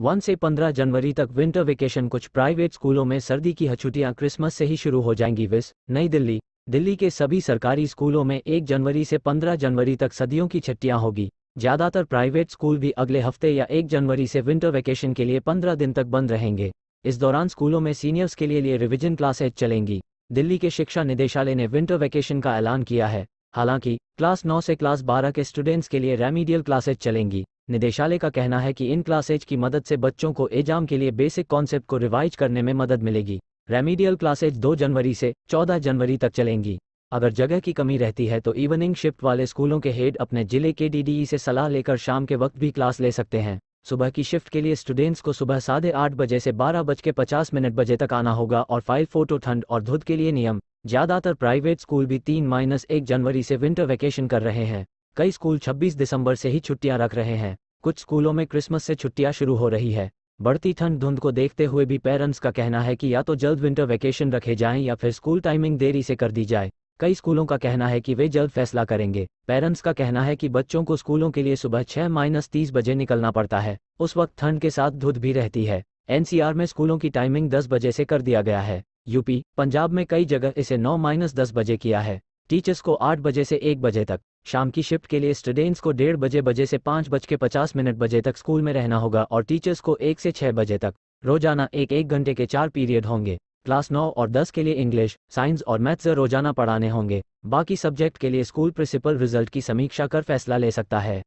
1 से 15 जनवरी तक winter vacation कुछ प्राइवेट स्कूलों में सर्दी की छुट्टियां क्रिसमस से ही शुरू हो जाएंगी विस नई दिल्ली दिल्ली के सभी सरकारी स्कूलों में 1 जनवरी से 15 जनवरी तक सदियों की छुट्टियां होगी ज्यादातर प्राइवेट स्कूल भी अगले हफ्ते या 1 जनवरी से विंटर वेकेशन के लिए 15 दिन तक बंद रहेंगे इस दौरान स्कूलों में सीनियर्स के लिए, लिए रिविजन क्लासेज चलेंगी दिल्ली के शिक्षा निदेशालय ने विंटर वैकेशन का ऐलान किया है हालांकि क्लास 9 से क्लास 12 के स्टूडेंट्स के लिए रेमिडियल क्लासेज चलेंगी निदेशालय का कहना है कि इन क्लासेज की मदद से बच्चों को एग्जाम के लिए बेसिक कॉन्सेप्ट को रिवाइज करने में मदद मिलेगी रेमिडियल क्लासेज 2 जनवरी से 14 जनवरी तक चलेंगी अगर जगह की कमी रहती है तो इवनिंग शिफ्ट वाले स्कूलों के हेड अपने जिले के डीडीई e से सलाह लेकर शाम के वक्त भी क्लास ले सकते हैं सुबह की शिफ्ट के लिए स्टूडेंट्स को सुबह साढ़े आठ बजे से बारह बज के पचास मिनट बजे तक आना होगा और फाइल फोटो ठंड और धुध के लिए नियम ज्यादातर प्राइवेट स्कूल भी तीन माइनस एक जनवरी से विंटर वैकेशन कर रहे हैं कई स्कूल 26 दिसंबर से ही छुट्टियां रख रहे हैं कुछ स्कूलों में क्रिसमस से छुट्टियां शुरू हो रही है बढ़ती ठंड धुंध को देखते हुए भी पेरेंट्स का कहना है कि या तो जल्द विंटर वैकेशन रखे जाएं या फिर स्कूल टाइमिंग देरी से कर दी जाए कई स्कूलों का कहना है कि वे जल्द फैसला करेंगे पेरेंट्स का कहना है कि बच्चों को स्कूलों के लिए सुबह छह माइनस तीस बजे निकलना पड़ता है उस वक्त ठंड के साथ धुध भी रहती है एनसीआर में स्कूलों की टाइमिंग दस बजे से कर दिया गया है यूपी पंजाब में कई जगह इसे नौ माइनस दस बजे किया है टीचर्स को आठ बजे से एक बजे तक शाम की शिफ्ट के लिए स्टूडेंट्स को डेढ़ बजे बजे से पाँच बज के पचास मिनट बजे तक स्कूल में रहना होगा और टीचर्स को एक से छः बजे तक रोजाना एक एक घंटे के चार पीरियड होंगे क्लास नौ और दस के लिए इंग्लिश साइंस और मैथ्स रोजाना पढ़ाने होंगे बाकी सब्जेक्ट के लिए स्कूल प्रिंसिपल रिजल्ट की समीक्षा कर फैसला ले सकता है